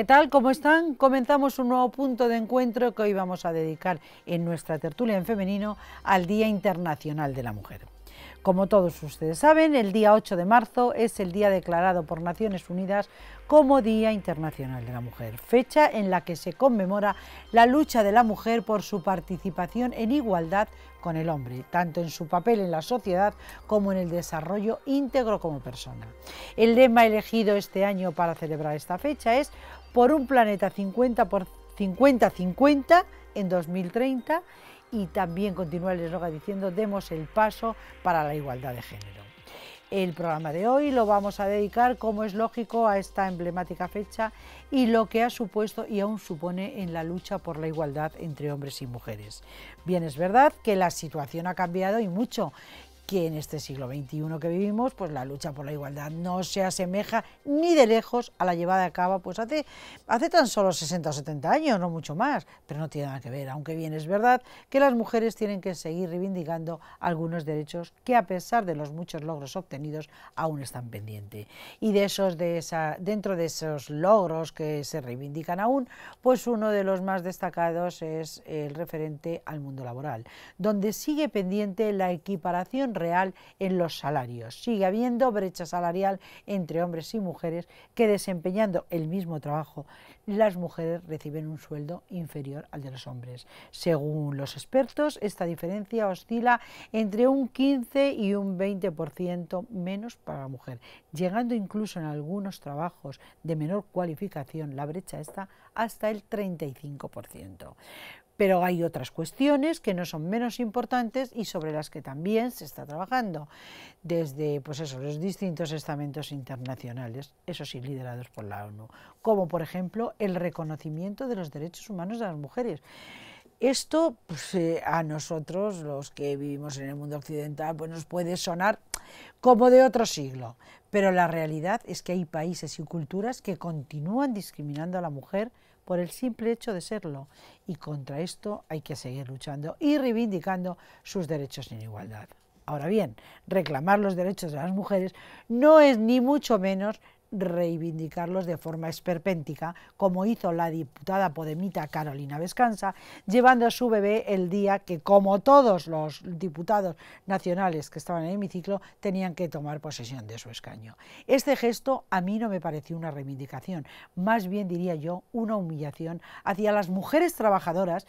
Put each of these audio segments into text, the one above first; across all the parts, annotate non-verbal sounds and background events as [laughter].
¿Qué tal? ¿Cómo están? Comenzamos un nuevo punto de encuentro que hoy vamos a dedicar en nuestra tertulia en femenino al Día Internacional de la Mujer. Como todos ustedes saben, el día 8 de marzo es el día declarado por Naciones Unidas como Día Internacional de la Mujer, fecha en la que se conmemora la lucha de la mujer por su participación en igualdad con el hombre, tanto en su papel en la sociedad como en el desarrollo íntegro como persona. El lema elegido este año para celebrar esta fecha es por un planeta 50-50 por en 2030 y también continúa el eslogan diciendo demos el paso para la igualdad de género. El programa de hoy lo vamos a dedicar, como es lógico, a esta emblemática fecha y lo que ha supuesto y aún supone en la lucha por la igualdad entre hombres y mujeres. Bien, es verdad que la situación ha cambiado y mucho que en este siglo XXI que vivimos, pues la lucha por la igualdad no se asemeja ni de lejos a la llevada a cabo pues hace, hace tan solo 60 o 70 años, no mucho más, pero no tiene nada que ver, aunque bien es verdad que las mujeres tienen que seguir reivindicando algunos derechos que a pesar de los muchos logros obtenidos aún están pendientes. Y de esos, de esa, dentro de esos logros que se reivindican aún, pues uno de los más destacados es el referente al mundo laboral, donde sigue pendiente la equiparación real en los salarios. Sigue habiendo brecha salarial entre hombres y mujeres que desempeñando el mismo trabajo, las mujeres reciben un sueldo inferior al de los hombres. Según los expertos, esta diferencia oscila entre un 15 y un 20% menos para la mujer, llegando incluso en algunos trabajos de menor cualificación la brecha está hasta el 35%. Pero hay otras cuestiones que no son menos importantes y sobre las que también se está trabajando desde pues los distintos estamentos internacionales, eso sí, liderados por la ONU, como por ejemplo el reconocimiento de los derechos humanos de las mujeres. Esto pues, eh, a nosotros, los que vivimos en el mundo occidental, pues nos puede sonar como de otro siglo, pero la realidad es que hay países y culturas que continúan discriminando a la mujer por el simple hecho de serlo. Y contra esto hay que seguir luchando y reivindicando sus derechos en igualdad. Ahora bien, reclamar los derechos de las mujeres no es ni mucho menos reivindicarlos de forma esperpéntica, como hizo la diputada podemita Carolina Vescansa llevando a su bebé el día que, como todos los diputados nacionales que estaban en el hemiciclo, tenían que tomar posesión de su escaño. Este gesto a mí no me pareció una reivindicación, más bien diría yo una humillación hacia las mujeres trabajadoras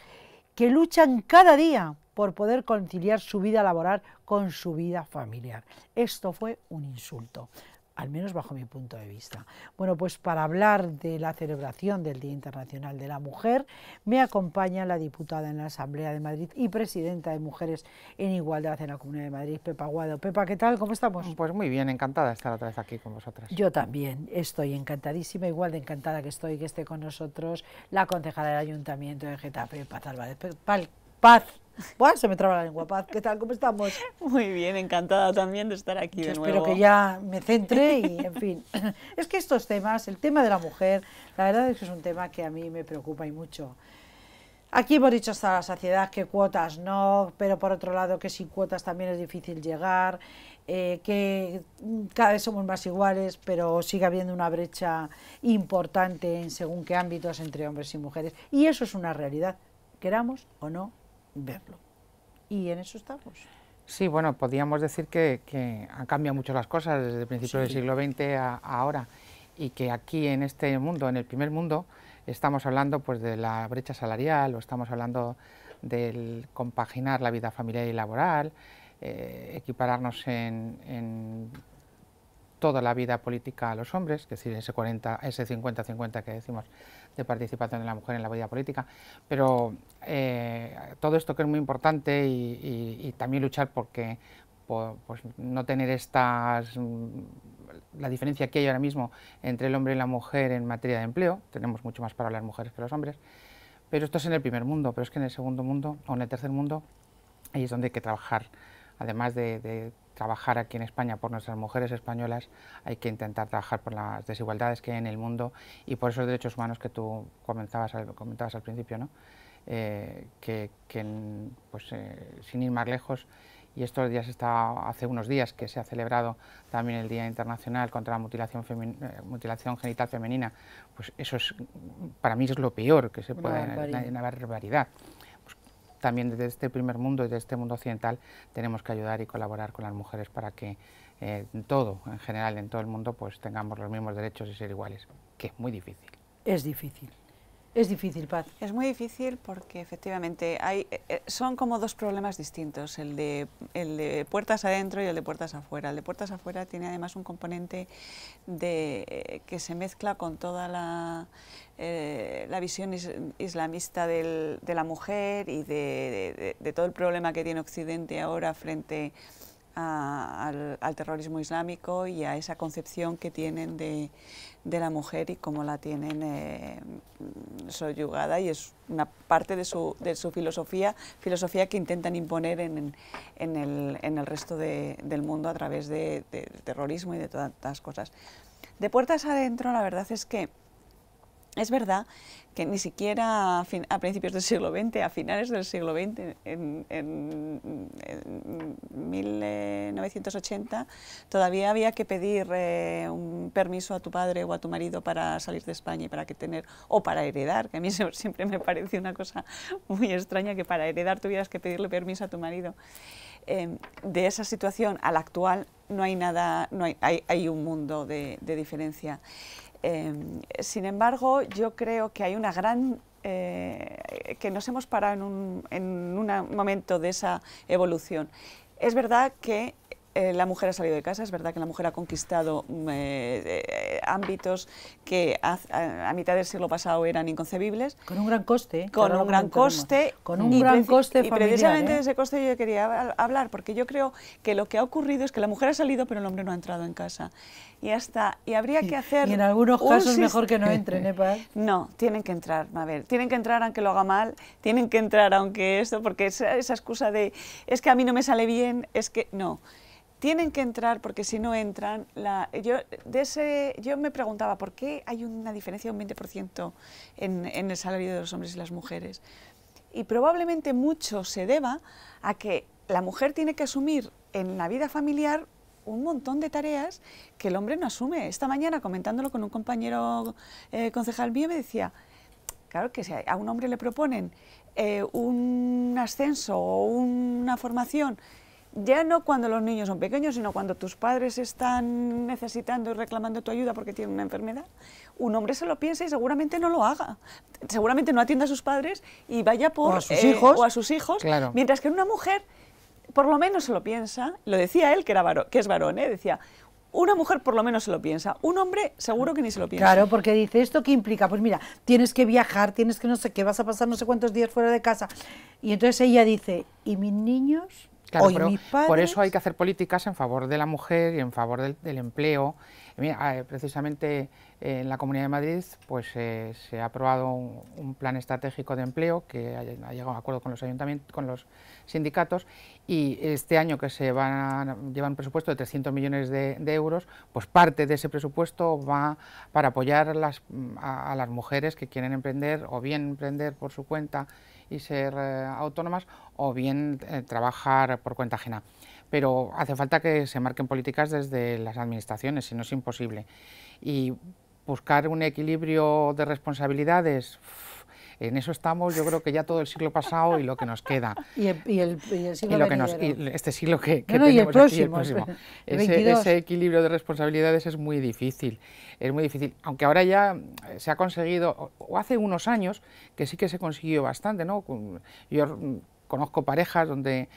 que luchan cada día por poder conciliar su vida laboral con su vida familiar. Esto fue un insulto al menos bajo mi punto de vista. Bueno, pues para hablar de la celebración del Día Internacional de la Mujer, me acompaña la diputada en la Asamblea de Madrid y presidenta de Mujeres en Igualdad en la Comunidad de Madrid, Pepa Guado. Pepa, ¿qué tal? ¿Cómo estamos? Pues muy bien, encantada de estar otra vez aquí con vosotras. Yo también estoy encantadísima, igual de encantada que estoy que esté con nosotros la concejala del Ayuntamiento de Getafe, Paz Álvarez. Paz, Buah, se me traba la lengua, Paz. ¿Qué tal? ¿Cómo estamos? Muy bien, encantada también de estar aquí Espero que ya me centre y, en fin. [laughs] Es que estos temas, el tema de la mujer, la verdad es que es un tema que a mí me preocupa y mucho. Aquí hemos dicho hasta la saciedad que cuotas no, pero por otro lado que sin cuotas también es difícil llegar, eh, que cada vez somos más iguales, pero sigue habiendo una brecha importante en según qué ámbitos entre hombres y mujeres. Y eso es una realidad, queramos o no verlo. Y en eso estamos. Sí, bueno, podríamos decir que, han cambiado mucho las cosas desde principios del siglo XX a, ahora y que aquí en este mundo, en el primer mundo, estamos hablando pues de la brecha salarial o estamos hablando del compaginar la vida familiar y laboral, eh, equipararnos en toda la vida política a los hombres, es decir, ese 40, 50-50 que decimos de participación de la mujer en la vida política, pero eh, todo esto que es muy importante y, también luchar porque por, pues, no tener estas mm, la diferencia que hay ahora mismo entre el hombre y la mujer en materia de empleo, tenemos mucho más para las mujeres que los hombres, pero esto es en el primer mundo, pero es que en el segundo mundo o en el tercer mundo ahí es donde hay que trabajar, además de trabajar aquí en España por nuestras mujeres españolas, hay que intentar trabajar por las desigualdades que hay en el mundo y por esos derechos humanos que tú comentabas al, comentabas al principio, ¿no? Eh, que, pues, eh, sin ir más lejos, y estos días está, hace unos días que se ha celebrado también el Día Internacional contra la Mutilación, eh, Mutilación Genital Femenina, pues eso es, para mí es lo peor que se puede, en barbaridad. Una barbaridad también desde este primer mundo y desde este mundo occidental tenemos que ayudar y colaborar con las mujeres para que en eh, todo, en general, en todo el mundo, pues tengamos los mismos derechos y ser iguales, que es muy difícil. Es difícil. Es difícil, Paz. Es muy difícil porque efectivamente hay, eh, eh, son como dos problemas distintos, el de, el de puertas adentro y el de puertas afuera. El de puertas afuera tiene además un componente de, eh, que se mezcla con toda la, la visión islamista de la mujer y de, de todo el problema que tiene Occidente ahora frente al, terrorismo islámico y a esa concepción que tienen de, la mujer y cómo la tienen eh, soyugada y es una parte de su, filosofía, filosofía que intentan imponer en, el, resto del mundo a través del terrorismo y de todas las cosas. De puertas adentro, la verdad es que es verdad que ni siquiera a, principios del siglo XX, a finales del siglo XX, en, 1980, todavía había que pedir eh, un permiso a tu padre o a tu marido para salir de España y para que tener, o para heredar, que a mí siempre me parece una cosa muy extraña que para heredar tuvieras que pedirle permiso a tu marido. Em, de esa situación a la actual no hay nada, no hay, hay, un mundo de, de diferencia. Em, sin embargo, yo creo que hay una gran... Eh, que nos hemos parado en un, en un momento de esa evolución. Es verdad que eh, la mujer ha salido de casa, es verdad que la mujer ha conquistado mm, eh, eh, ámbitos que a, mitad del siglo pasado eran inconcebibles. Con un gran coste. Con un gran coste. Con un gran coste Y precisamente de ese coste yo quería hablar, porque yo creo que lo que ha ocurrido es que la mujer ha salido, pero el hombre no ha entrado en casa. Y hasta, y habría que hacer... Y en algunos casos mejor que no entren, ¿eh, [laughs] No, tienen que entrar, a ver, tienen que entrar aunque lo haga mal, tienen que entrar aunque esto, porque esa, esa excusa de es que a mí no me sale bien, es que... No, tienen que entrar porque si no entran, yo, me preguntaba por qué hay una diferencia de un 20% en, el salario de los hombres y las mujeres. Y probablemente mucho se deba a que la mujer tiene que asumir en la vida familiar un montón de tareas que el hombre no asume. Esta mañana, comentándolo con un compañero eh, concejal mío, me decía, claro que si a un hombre le proponen eh, un ascenso o una formación ya no cuando los niños son pequeños, sino cuando tus padres están necesitando y reclamando tu ayuda porque tienen una enfermedad, un hombre se lo piensa y seguramente no lo haga. Seguramente no atienda a sus padres y vaya por o a sus eh, hijos, o a sus hijos mientras que una mujer por lo menos se lo piensa, lo decía él que era que es varón, eh, decía, una mujer por lo menos se lo piensa, un hombre seguro que ni se lo piensa. Claro, porque dice, ¿esto qué implica? Pues mira, tienes que viajar, tienes que no sé qué, vas a pasar no sé cuántos días fuera de casa. Y entonces ella dice, ¿y mis niños? Por eso hay que hacer políticas en favor de la mujer y en favor del, del empleo eh, precisamente eh, en la Comunidad de Madrid pues, eh, se ha aprobado un, plan estratégico de empleo que ha, llegado a acuerdo con los ayuntamientos, con los sindicatos y este año que se van un presupuesto de 300 millones de, euros, pues parte de ese presupuesto va para apoyar a, las mujeres que quieren emprender o bien emprender por su cuenta y ser autónomas o bien trabajar por cuenta ajena pero hace falta que se marquen políticas desde las administraciones, si no es imposible. Y buscar un equilibrio de responsabilidades, en eso estamos yo creo que ya todo el siglo pasado y lo que nos queda. [laughs] Y el, y el, y siglo lo que nos, y este siglo que, que y el próximo. [laughs] Ese, ese, equilibrio de responsabilidades es muy difícil, es muy difícil, aunque ahora ya eh, se ha conseguido, o hace unos años que sí que se consiguió bastante, ¿no? Yo conozco parejas donde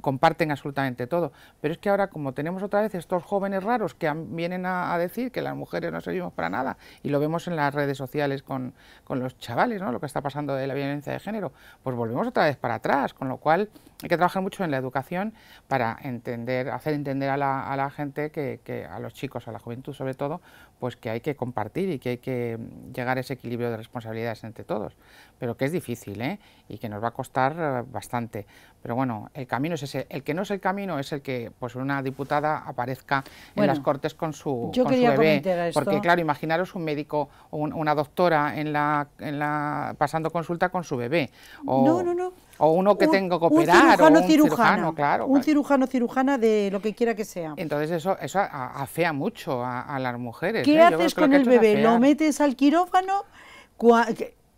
comparten absolutamente todo. Pero es que ahora como tenemos otra vez estos jóvenes raros que vienen a, decir que las mujeres no servimos para nada y lo vemos en las redes sociales con, los chavales, ¿no? lo que está pasando de la violencia de género, pues volvemos otra vez para atrás, con lo cual hay que trabajar mucho en la educación para entender, hacer entender a la, gente, a los chicos, a la juventud sobre todo, pues que hay que compartir y que hay que llegar a ese equilibrio de responsabilidades entre todos, pero que es difícil ¿eh? y que nos va a costar eh, bastante. Pero bueno, el camino el que no es el camino es el que pues una diputada aparezca en las Cortes con su, yo con su bebé. Porque claro, imaginaros un médico o una doctora en la, la, pasando consulta con su bebé. O, O uno que tenga que operar. Un cirujano, cirujano, claro. Un cirujano, cirujana de lo que quiera que sea. Entonces eso, eso afea mucho a, las mujeres. ¿Qué ¿eh? haces con el bebé? ¿Lo metes al quirófano?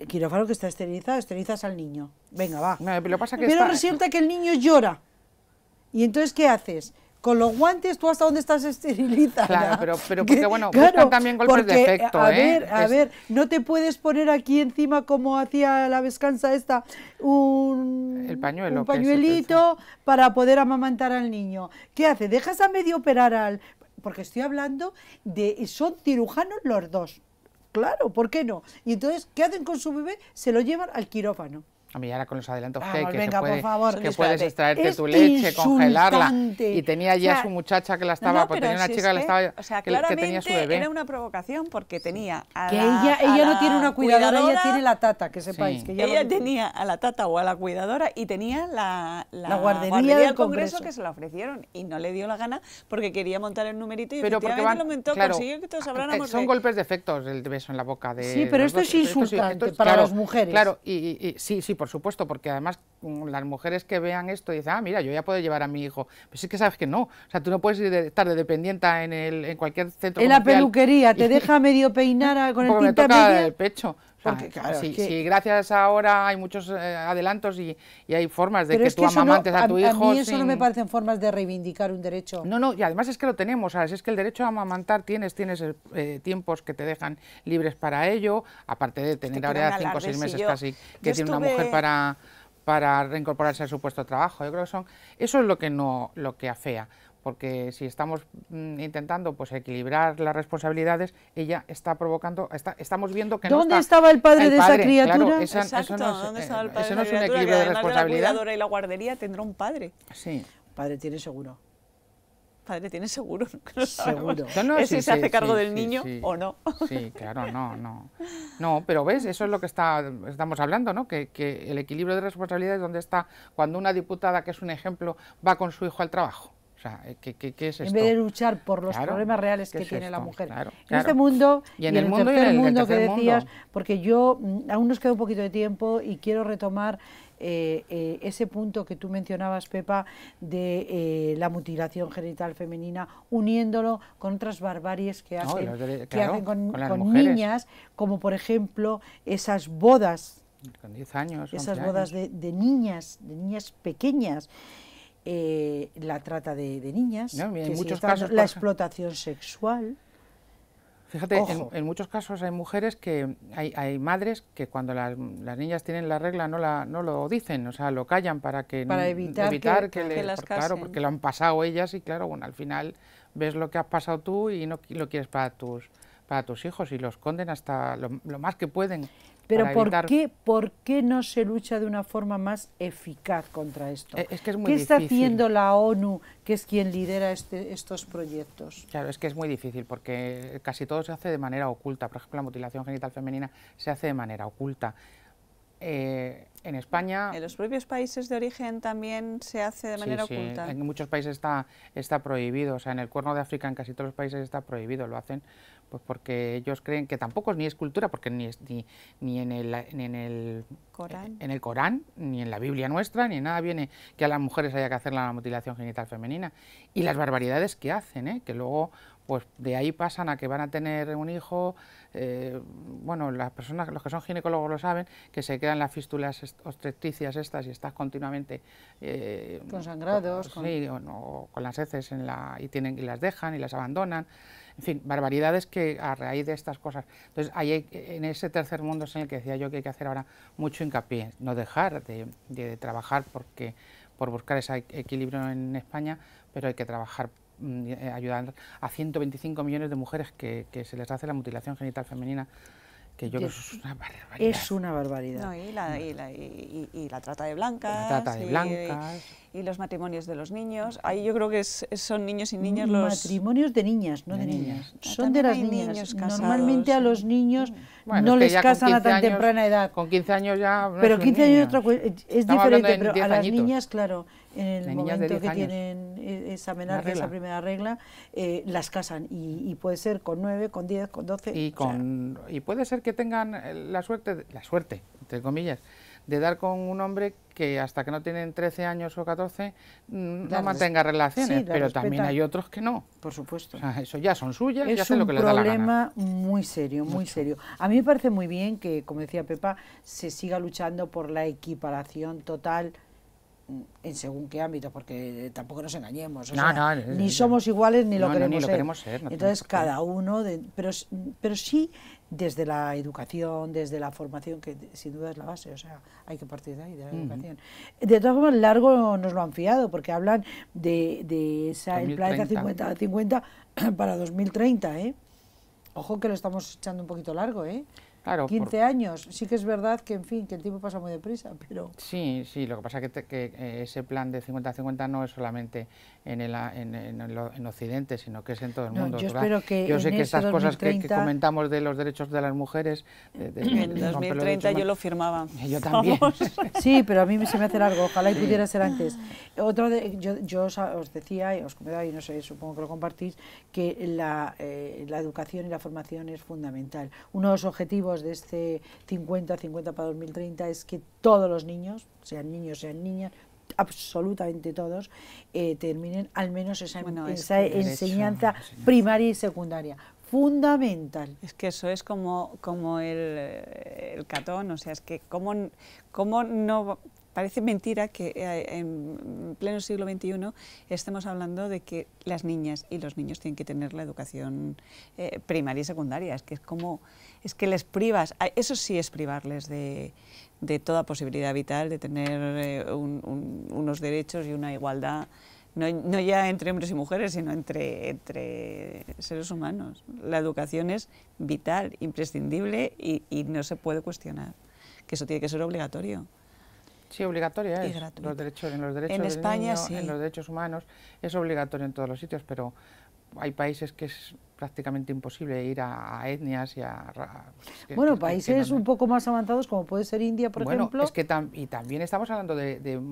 quirófano que está esterilizado, esterilizas al niño. Venga, va. pero resulta que el niño llora. Y entonces, ¿qué haces? Con los guantes, ¿tú hasta dónde estás esterilizada? Claro, pero, [laughs] porque, bueno, también golpes de efecto, A ¿eh? ver, a ver, no te puedes poner aquí encima, como hacía la descansa esta, un, El pañuelo, un pañuelito para poder amamantar al niño. ¿Qué hace? Dejas a medio operar al... Porque estoy hablando de... Son cirujanos los dos. Claro, ¿por qué no? Y entonces, ¿qué hacen con su bebé? Se lo llevan al quirófano. A mí ahora con los adelantos que puedes extraerte tu leche, congelarla. Y tenía ya su muchacha que la estaba, chica o sea, que, tenía su bebé. Era una provocación porque tenía a Que ella, ella no tiene una cuidadora, ella tiene la tata, que sepáis. Que ella, tenía a la tata o a la cuidadora y tenía la, la, guardería, del Congreso, que se la ofrecieron y no le dio la gana porque quería montar el numerito y pero porque lo montó, que todos eh, Son golpes de efectos el beso en la boca de... Sí, pero esto es insultante para las mujeres. Claro, y sí, sí, por supuesto, porque además mm, las mujeres que vean esto dicen, ah, mira, yo ya puedo llevar a mi hijo. Pero es que sabes que no. O sea, tú no puedes ir de, estar de dependiente en, el, en cualquier centro En la peluquería, te [laughs] deja medio peinada con [laughs] el tinta me toca el pecho. Porque, ah, sí, gracias ahora hay muchos eh, adelantos y, hay formas de que tú amamantes a, tu hijo. A mí eso no me parecen formas de reivindicar un derecho. No, no, y además es que lo tenemos, Es que el derecho a amamantar tienes, tienes eh, tiempos que te dejan libres para ello, aparte de tener ahora cinco o seis meses casi que tiene una mujer para para reincorporarse a su puesto de trabajo. Yo creo que son eso es lo que no lo que afea porque si estamos mm, intentando pues equilibrar las responsabilidades, ella está provocando, estamos viendo que ¿Dónde estaba el padre de esa criatura? Exacto, ¿dónde ese no es un equilibrio de responsabilidad. De la y la guardería tendrá un padre. Sí. Padre tiene seguro. Padre tiene seguro. [laughs] seguro. si se hace cargo del niño o no. Sí, claro, no, no. No, pero ves, eso es lo que está, estamos hablando, ¿no? Que, que el equilibrio de responsabilidades donde está cuando una diputada, que es un ejemplo, va con su hijo al trabajo eh, ¿qué, En vez de luchar por los problemas reales que tiene la mujer. En este mundo y en, el, mundo, tercer mundo que decías, porque yo mm, aún nos queda un poquito de tiempo y quiero retomar eh, eh, ese punto que tú mencionabas, Pepa, de la mutilación genital femenina, uniéndolo con otras barbaries que hacen, que hacen con, niñas, como por ejemplo esas bodas. 10 años. Esas bodas De, de niñas, de niñas pequeñas eh, la trata de, niñas, la explotación sexual. Fíjate, en, muchos casos hay mujeres que, hay, hay madres que cuando las, niñas tienen la regla no, la, no lo dicen, o sea, lo callan para que para evitar, que, las Claro, porque lo han pasado ellas y claro, bueno, al final ves lo que has pasado tú y no lo quieres para tus, para tus hijos y lo esconden hasta lo más que pueden. Pero ¿por, qué, ¿por qué no se lucha de una forma más eficaz contra esto? E, es que es muy ¿Qué está haciendo la ONU, que es quien lidera este, estos proyectos? Claro, es que es muy difícil porque casi todo se hace de manera oculta. Por ejemplo, la mutilación genital femenina se hace de manera oculta. Eh, en España. ¿En los propios países de origen también se hace de manera oculta? En muchos países está, está prohibido, o sea, en el Cuerno de África, en casi todos los países está prohibido, lo hacen pues porque ellos creen que tampoco es ni es cultura, porque ni, ni, ni, en el, en, el Corán. en el Corán, ni en la Biblia nuestra, ni nada viene que a las mujeres haya que hacer la mutilación genital femenina. Y las barbaridades que hacen, ¿eh? que luego pues de ahí pasan a que van a tener un hijo, eh, bueno, las personas, los que son ginecólogos lo saben, que se quedan las fístulas obstetricias estas y estás continuamente... Eh, con sangrados. Con, O, con las heces en la, y, tienen, y las dejan y las abandonan. En fin, barbaridades que a raíz de estas cosas... Entonces, hay, en ese tercer mundo en el que decía yo que hay que hacer ahora mucho hincapié, no dejar de, de trabajar porque por buscar ese equilibrio en España, pero hay que trabajar Mm, eh, ayudar a 125 millones de mujeres que, se les hace la mutilación genital femenina que yo creo que es una barbaridad. Es una barbaridad. y, la, trata de blancas. de blancas. Y, los matrimonios de los niños. Ahí yo creo que son niños y niñas los... Matrimonios de niñas, no de, niñas. Son de las niñas. Normalmente a los niños mm. no les casan a tan temprana edad. Con 15 años ya... pero 15 años es otra es diferente, pero a las niñas, claro en el momento que tienen e-, esa menarca, esa primera regla, eh, las casan y, puede ser con nueve, con 10, con 12. Y, con, y puede ser que tengan eh, la suerte, la suerte, entre comillas, de dar con un hombre que hasta que no tienen 13 años o 14 mm, no mantenga relaciones, pero también hay otros que no. Por supuesto. eso ya son suyas, es ya sé lo que les da un problema muy serio, muy serio. A mí me parece muy bien que, como decía Pepa, se siga luchando por la equiparación total en según qué ámbito, porque eh, tampoco nos engañemos. ni somos iguales ni lo queremos, ser. Entonces, cada uno, de, pero, pero sí desde la educación, desde la formación, que sin duda es la base, o sea, hay que partir de ahí, de la educación. De todas formas, largo nos lo han fiado, porque hablan de, esa, el planeta 50-50 [clears throat] para 2030, ¿eh? Ojo que lo estamos echando un poquito largo, ¿eh? Claro, 15 años. Sí que es verdad que, en fin, que el tiempo pasa muy deprisa, [laughs] pero... Sí, sí, lo que pasa es que, eh, ese plan de 50-50 no es solamente en, el, en, Occidente, sino que es en todo el mundo. Yo, sé que esas este cosas que, comentamos de los derechos de las mujeres... el en 2030 yo lo firmaba. [laughs] Yo también. [laughs] sí, pero a mí se me hace largo, ojalá y pudiera ser antes. Otro yo, yo os, decía, y os comentaba, y no sé, supongo que lo compartís, que la, eh, la educación y la formación es fundamental. Uno de los objetivos de este 50-50 para 2030 es que todos los niños, sean niños, sean niñas, absolutamente todos, eh, terminen al menos esa, enseñanza primaria y secundaria fundamental. Es que eso es como, como el, catón, o sea, es que cómo, cómo no parece mentira que eh, en pleno siglo XXI estemos hablando de que las niñas y los niños tienen que tener la educación eh, primaria y secundaria. Es que es como, es que les privas, ah, eso sí es privarles de, toda posibilidad vital, de tener eh, unos derechos y una igualdad. No, ya entre hombres y mujeres, sino entre, seres humanos. La educación es vital, imprescindible y no se puede cuestionar, que eso tiene que ser obligatorio. Sí, obligatoria es. Los derechos, en los derechos en España, sí. en los derechos humanos, es obligatorio en todos los sitios, pero hay países que es prácticamente imposible ir a, etnias y a... bueno, países un poco más avanzados como puede ser India, por bueno, ejemplo. Es que y también estamos hablando de...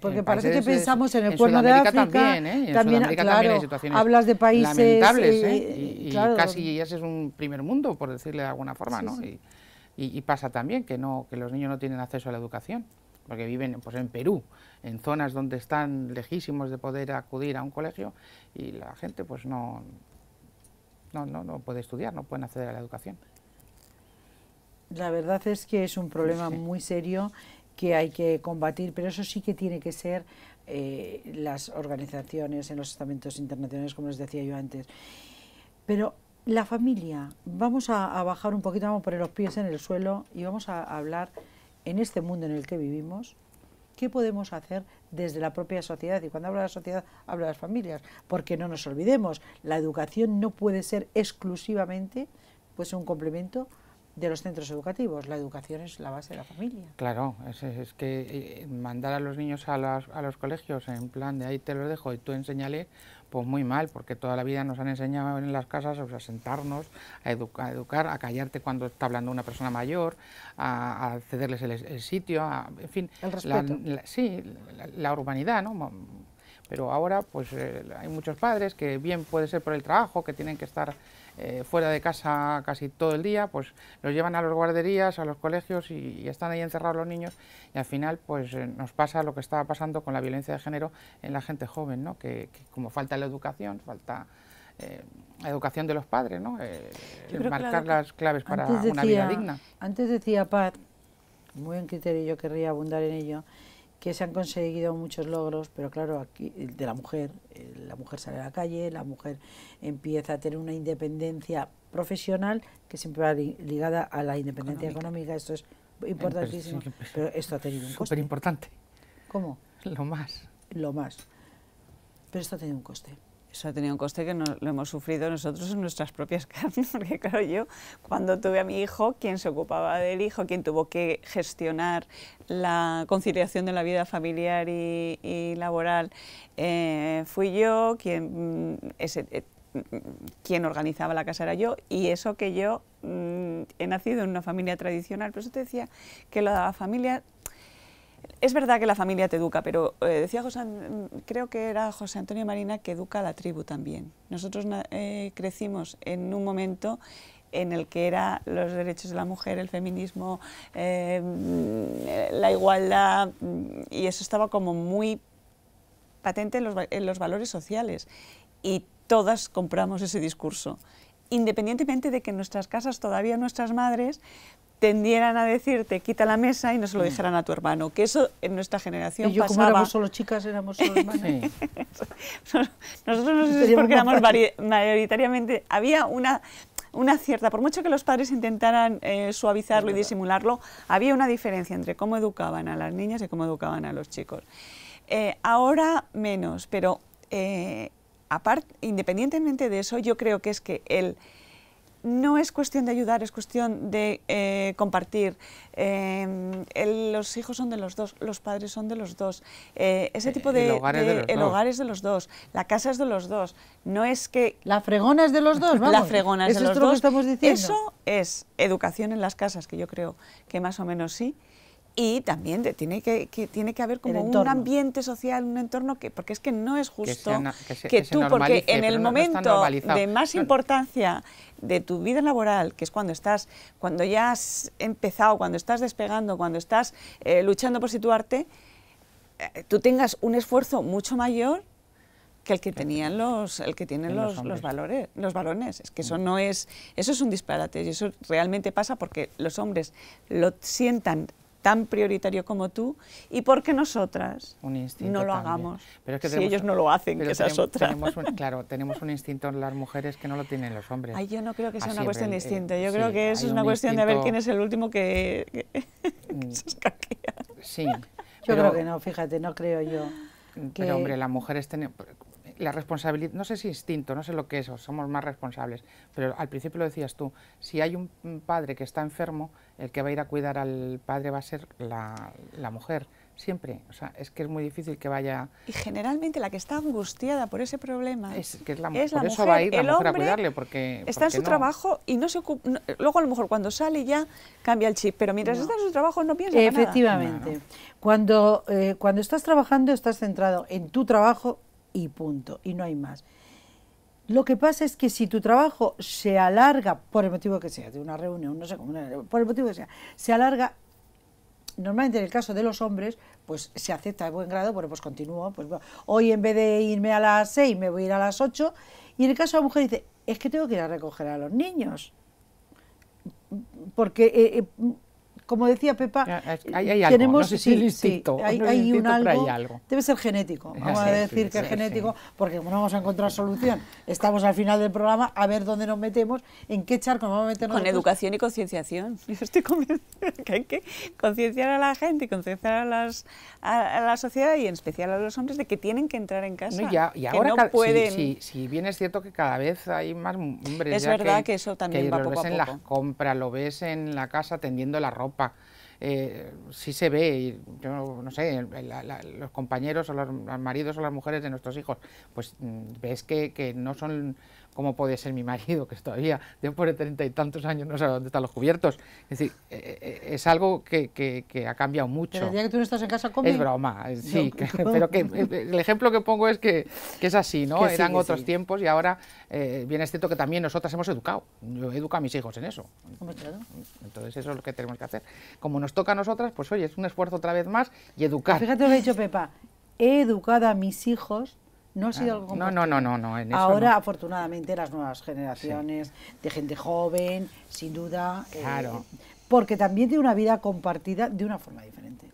porque parece que pensamos en el pueblo de África. ¿eh? También, Sudamérica también hay situaciones hablas de países, lamentables, ¿eh? Eh, y, casi ya es un primer mundo, por decirle de alguna forma, ¿no? Y, pasa también que, no, que los niños no tienen acceso a la educación porque viven pues, en Perú, en zonas donde están lejísimos de poder acudir a un colegio y la gente pues no, no, puede estudiar, no pueden acceder a la educación. La verdad es que es un problema muy serio que hay que combatir, pero eso sí que tiene que ser eh, las organizaciones en los estamentos internacionales, como les decía yo antes. Pero la familia, vamos a bajar un poquito, vamos a poner los pies en el suelo y vamos a hablar en este mundo en el que vivimos, ¿qué podemos hacer desde la propia sociedad? Y cuando hablo de la sociedad, hablo de las familias, porque no nos olvidemos, la educación no puede ser exclusivamente pues, un complemento de los centros educativos. La educación es la base de la familia. Claro, es, que eh, mandar a los niños a los, a los, colegios en plan de ahí te los dejo y tú enseñales pues muy mal, porque toda la vida nos han enseñado en las casas a sentarnos, a, educar, a callarte cuando está hablando una persona mayor, a, cederles el, sitio, en fin. El respeto. sí, la, la urbanidad, ¿no? pero ahora pues eh, hay muchos padres que bien puede ser por el trabajo, que tienen que estar eh, fuera de casa casi todo el día, pues los llevan a los guarderías, a los colegios y, están ahí encerrados los niños y al final pues eh, nos pasa lo que estaba pasando con la violencia de género en la gente joven, ¿no? que, como falta la educación, falta... la educación de los padres, ¿no? marcar las claves para una vida digna. Antes decía Pat, muy buen criterio, yo querría abundar en ello, que se han conseguido muchos logros, pero claro, aquí de la mujer, la mujer sale a la calle, la mujer empieza a tener una independencia profesional que siempre va ligada a la independencia económica, esto es em, importantísimo, pero esto ha tenido un coste. importante. ¿Cómo? Lo más. Lo más. Pero esto ha tenido un coste. Eso ha tenido un coste que lo hemos sufrido nosotros en nuestras propias [laughs] casas, porque claro, yo cuando tuve a mi hijo, quien se ocupaba del hijo, quien tuvo que gestionar la conciliación de la vida familiar y, laboral, eh, fui yo, mm, eh, mm, quien, organizaba la casa era yo, y eso que yo mm, he nacido en una familia tradicional, pero eso te decía que lo la familia es verdad que la familia te educa, pero eh, decía José, mm, creo que era José Antonio Marina que educa a la tribu también. Nosotros eh, crecimos en un momento en el que era los derechos de la mujer, el feminismo, em, la igualdad, mm, y eso estaba como muy patente en los, en los valores sociales. Y todas compramos ese discurso, independientemente de que en nuestras casas todavía nuestras madres tendieran a decirte quita la mesa y no se lo mm. dijeran a tu hermano, que eso en nuestra generación y yo, como éramos solo chicas, éramos solo [laughs] hermanas. [laughs] Nosotros no sé si es porque éramos mayoritariamente... Había una una cierta, por mucho que los padres intentaran eh, suavizarlo y disimularlo, había una diferencia entre cómo educaban a las niñas y cómo educaban a los chicos. Eh, ahora menos, pero eh, aparte independientemente de eso, yo creo que es que el no es cuestión de ayudar, es cuestión de eh, compartir. Eh, los hijos son de los dos, los padres son de los dos. Eh, ese tipo de... El, hogar, es de los dos. la casa es de los dos. No es que... La fregona es de los dos, [laughs] vamos. La fregona es de los estamos diciendo? Eso es educación en las casas, que yo creo que más o menos sí y también tiene que, tiene que haber como un ambiente social, un entorno que porque es que no es justo que, tú porque en el momento de más importancia de tu vida laboral, que es cuando estás cuando ya has empezado, cuando estás despegando, cuando estás eh, luchando por situarte, eh, tú tengas un esfuerzo mucho mayor que el que tenían los el que tienen los, los, los, valores los varones es que eso mm. no es eso es un disparate y eso realmente pasa porque los hombres lo sientan tan prioritario como tú y porque nosotras no lo hagamos. Pero que si ellos no lo hacen, que esas [laughs] claro, tenemos un instinto en las mujeres que no lo tienen los hombres. Ay, yo no creo que sea una cuestión distinta. Eh, yo creo que es una cuestión de ver quién es el último que, [laughs] mm. se escaquea. Sí. Yo creo que no, fíjate, no creo yo. Pero hombre, las mujeres tienen la responsabilidad, no sé si instinto, no sé lo que es, somos más responsables, pero al principio lo decías tú, si hay un padre que está enfermo, el que va a ir a cuidar al padre va a ser la, mujer, siempre. O sea, es que es muy difícil que vaya... Y generalmente la que está angustiada por ese problema es, que es la, por eso va a ir a cuidarle, porque... Está en su trabajo y no se ocupa... luego a lo mejor cuando sale ya cambia el chip, pero mientras está en su trabajo no piensa Efectivamente. Cuando, eh, cuando estás trabajando estás centrado en tu trabajo y punto, y no hay más. Lo que pasa es que si tu trabajo se alarga, por el motivo que sea, de una reunión, no sé cómo, por el motivo que sea, se alarga, normalmente en el caso de los hombres, pues se acepta de buen grado, bueno, pues continúo, pues hoy en vez de irme a las seis me voy a ir a las 8, y en el caso de la mujer dice, es que tengo que ir a recoger a los niños, porque eh, eh, como decía Pepa, hay, tenemos, no sé instinto, hay, un algo, debe ser genético, vamos a decir que es genético, porque no vamos a encontrar solución. Estamos al final del programa a ver dónde nos metemos, en qué charco nos vamos a meter. Con educación y concienciación. [laughs] Yo estoy convencida que hay que concienciar a la gente concienciar a, las, a, la sociedad y en especial a los hombres de que tienen que entrar en casa. y, ahora no pueden... Si bien es cierto que cada vez hay más hombres. Es verdad que, lo en la compra, lo ves en la casa tendiendo la ropa eh, si se ve, yo no sé, los compañeros o los, maridos o las mujeres de nuestros hijos, pues mm, ves que no son ¿Cómo puede ser mi marido, que todavía después de treinta y tantos años no sabe dónde están los cubiertos. Es decir, eh, eh, es algo que, ha cambiado mucho. el día que tú no estás en casa conmigo. Es broma, eh, sí, [laughs] pero el ejemplo que pongo es que, es así, ¿no? Eran otros tiempos y ahora bien es cierto que también nosotras hemos educado. Yo educo a mis hijos en eso. Entonces eso es lo que tenemos que hacer. Como nos toca a nosotras, pues oye, es un esfuerzo otra vez más y educar. Fíjate lo que ha dicho Pepa, he educado a mis hijos no ha sido algo No, no, no, no. Ahora, afortunadamente, las nuevas generaciones de gente joven, sin duda. Eh, claro. porque también tiene una vida compartida de una forma diferente.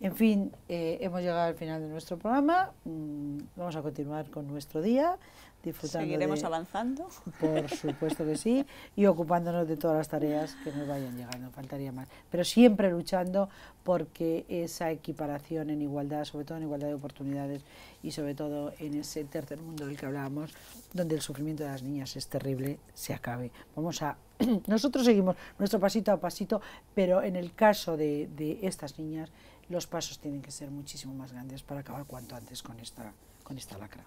En fin, eh, hemos llegado al final de nuestro programa. Mm, vamos a continuar con nuestro día. Disfrutando ¿Seguiremos avanzando? Por supuesto que sí. Y ocupándonos de todas las tareas que nos vayan llegando, faltaría más. Pero siempre luchando porque esa equiparación en igualdad, sobre todo en igualdad de oportunidades y sobre todo en ese tercer mundo del que hablábamos, donde el sufrimiento de las niñas es terrible, se acabe. Vamos a [clears throat] nosotros seguimos nuestro pasito a pasito, pero en el caso de estas niñas los pasos tienen que ser muchísimo más grandes para acabar cuanto antes con esta, con esta lacra.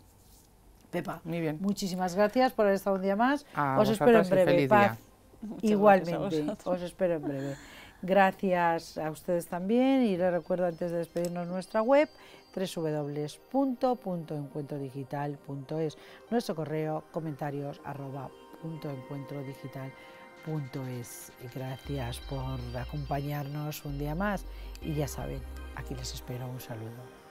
Pepa, Muy bien. muchísimas gracias por haber estado un día más. os espero en breve. Igualmente, os espero en breve. Gracias a ustedes también y les recuerdo antes de despedirnos nuestra web www.encuentrodigital.es, nuestro correo comentarios punto .es. Gracias por acompañarnos un día más y ya saben, aquí les espero un saludo.